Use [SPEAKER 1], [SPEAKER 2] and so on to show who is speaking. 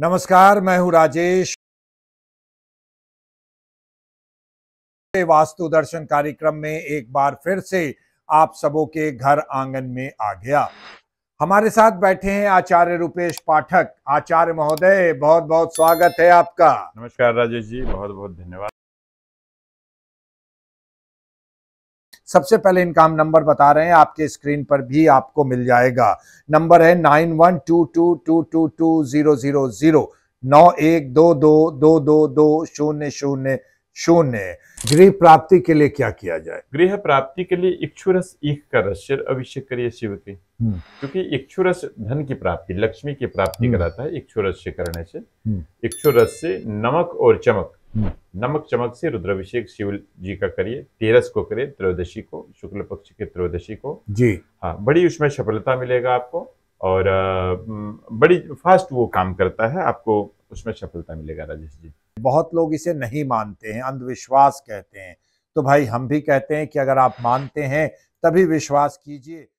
[SPEAKER 1] नमस्कार मैं हूं राजेश
[SPEAKER 2] वास्तु दर्शन कार्यक्रम में एक बार फिर से आप सबों के घर आंगन में आ गया हमारे साथ बैठे हैं आचार्य रूपेश पाठक आचार्य महोदय बहुत बहुत स्वागत है आपका
[SPEAKER 1] नमस्कार
[SPEAKER 3] राजेश जी बहुत बहुत धन्यवाद
[SPEAKER 2] सबसे पहले इनका हम नंबर बता रहे हैं आपके स्क्रीन पर भी आपको मिल जाएगा नंबर है nine one two two two two two zero zero zero नौ एक दो दो दो दो दो शून्य शून्य शून्य गृह प्राप्ति के लिए क्या
[SPEAKER 3] किया जाए गृह प्राप्ति के लिए इक्षुरस ईख का रस अभिषेक करिए शिव के हम्म। क्योंकि इक्षुरस धन की प्राप्ति लक्ष्मी की प्राप्ति हम्म। कराता है इक्षुरस से करने से हम्म। इक्षुरस से नमक और चमक नमक चमक से रुद्राभिषेक शिव जी का करिए तेरस को करिए त्रयोदशी को शुक्ल पक्ष के त्रयोदशी को जी हाँ बड़ी उसमें सफलता मिलेगा आपको और बड़ी फास्ट वो काम करता है आपको उसमें सफलता मिलेगा राजेश जी बहुत लोग इसे नहीं मानते हैं अंधविश्वास
[SPEAKER 2] कहते हैं तो भाई हम भी कहते हैं कि अगर आप मानते हैं तभी विश्वास कीजिए